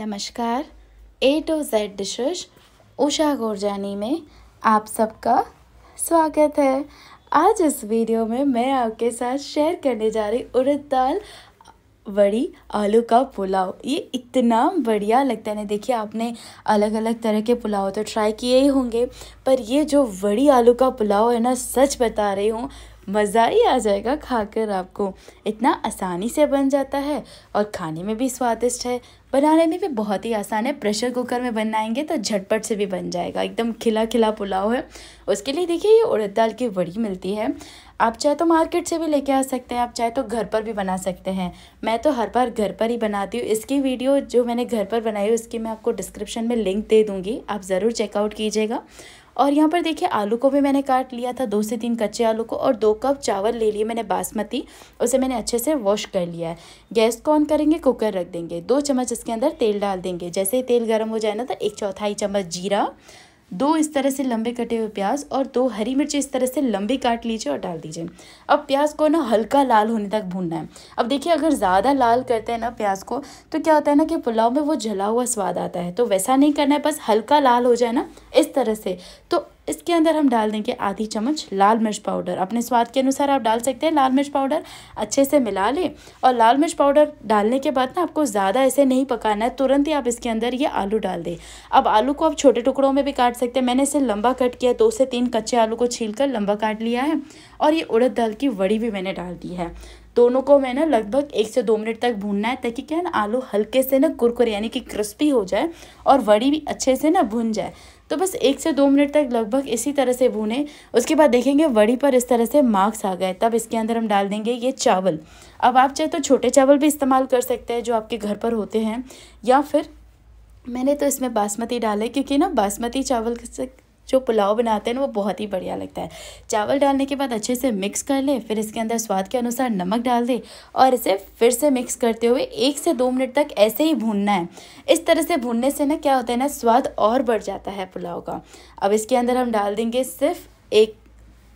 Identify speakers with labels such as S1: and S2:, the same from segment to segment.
S1: नमस्कार A to Z dishes Usha Gorjani में आप सबका स्वागत है आज इस वीडियो में मैं आपके साथ शेयर करने जा रही उड़द दाल वड़ी आलू का पुलाव ये इतना बढ़िया लगता है ना देखिए आपने अलग अलग तरह के पुलाव तो ट्राई किए ही होंगे पर ये जो वड़ी आलू का पुलाव है ना सच बता रही हूँ मज़ा ही आ जाएगा खाकर आपको इतना आसानी से बन जाता है और खाने में भी स्वादिष्ट है बनाने में भी बहुत ही आसान है प्रेशर कुकर में बनाएंगे तो झटपट से भी बन जाएगा एकदम खिला खिला पुलाव है उसके लिए देखिए ये उड़द दाल की बड़ी मिलती है आप चाहे तो मार्केट से भी लेके आ सकते हैं आप चाहे तो घर पर भी बना सकते हैं मैं तो हर बार घर पर ही बनाती हूँ इसकी वीडियो जो मैंने घर पर बनाई है उसकी मैं आपको डिस्क्रिप्शन में लिंक दे दूँगी आप ज़रूर चेकआउट कीजिएगा और यहाँ पर देखिए आलू को भी मैंने काट लिया था दो से तीन कच्चे आलू को और दो कप चावल ले लिए मैंने बासमती उसे मैंने अच्छे से वॉश कर लिया है गैस को ऑन करेंगे कुकर रख देंगे दो चम्मच इसके अंदर तेल डाल देंगे जैसे ही तेल गर्म हो जाए ना तो एक चौथाई चम्मच जीरा दो इस तरह से लंबे कटे हुए प्याज और दो हरी मिर्ची इस तरह से लंबी काट लीजिए और डाल दीजिए अब प्याज को ना हल्का लाल होने तक भूनना है अब देखिए अगर ज़्यादा लाल करते हैं ना प्याज को तो क्या होता है ना कि पुलाव में वो जला हुआ स्वाद आता है तो वैसा नहीं करना है बस हल्का लाल हो जाए ना इस तरह से तो इसके अंदर हम डाल देंगे आधी चम्मच लाल मिर्च पाउडर अपने स्वाद के अनुसार आप डाल सकते हैं लाल मिर्च पाउडर अच्छे से मिला लें और लाल मिर्च पाउडर डालने के बाद ना आपको ज़्यादा ऐसे नहीं पकाना है तुरंत ही आप इसके अंदर ये आलू डाल दें अब आलू को आप छोटे टुकड़ों में भी काट सकते हैं मैंने इसे लंबा कट किया दो से तीन कच्चे आलू को छील कर लंबा काट लिया है और ये उड़द दाल की वड़ी भी मैंने डाल दी है दोनों को मैंने ना लगभग एक से दो मिनट तक भूनना है ताकि क्या है ना आलू हल्के से ना कुरकुरे यानी कि क्रिस्पी हो जाए और वड़ी भी अच्छे से ना भुन जाए तो बस एक से दो मिनट तक लगभग इसी तरह से भूने उसके बाद देखेंगे वड़ी पर इस तरह से मार्क्स आ गए तब इसके अंदर हम डाल देंगे ये चावल अब आप चाहे तो छोटे चावल भी इस्तेमाल कर सकते हैं जो आपके घर पर होते हैं या फिर मैंने तो इसमें बासमती डाले क्योंकि ना बासमती चावल से जो पुलाव बनाते हैं ना वो बहुत ही बढ़िया लगता है चावल डालने के बाद अच्छे से मिक्स कर ले फिर इसके अंदर स्वाद के अनुसार नमक डाल दे और इसे फिर से मिक्स करते हुए एक से दो मिनट तक ऐसे ही भूनना है इस तरह से भूनने से ना क्या होता है ना स्वाद और बढ़ जाता है पुलाव का अब इसके अंदर हम डाल देंगे सिर्फ एक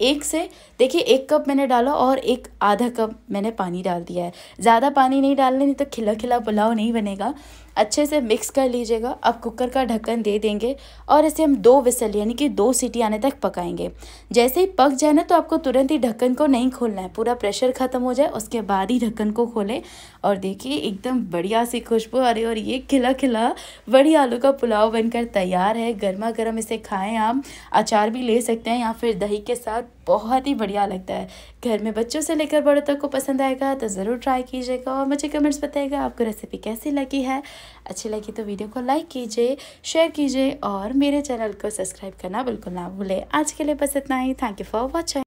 S1: एक से देखिए एक कप मैंने डाला और एक आधा कप मैंने पानी डाल दिया है ज़्यादा पानी नहीं डालना नहीं तो खिला खिला पुलाव नहीं बनेगा अच्छे से मिक्स कर लीजिएगा अब कुकर का ढक्कन दे देंगे और इसे हम दो विसल यानी कि दो सीटी आने तक पकाएंगे जैसे ही पक जाए ना तो आपको तुरंत ही ढक्कन को नहीं खोलना है पूरा प्रेशर ख़त्म हो जाए उसके बाद ही ढक्कन को खोलें और देखिए एकदम बढ़िया सी खुशबू आ है और ये खिला खिला बढ़िया आलू का पुलाव बनकर तैयार है गर्मा गर्म इसे खाएँ आप अचार भी ले सकते हैं या फिर दही के साथ बहुत ही बढ़िया लगता है घर में बच्चों से लेकर बड़ों तक को पसंद आएगा तो ज़रूर ट्राई कीजिएगा और मुझे कमेंट्स बताइएगा आपको रेसिपी कैसी लगी है अच्छी लगी तो वीडियो को लाइक कीजिए शेयर कीजिए और मेरे चैनल को सब्सक्राइब करना बिल्कुल ना भूलें आज के लिए बस इतना ही थैंक यू फॉर वॉचिंग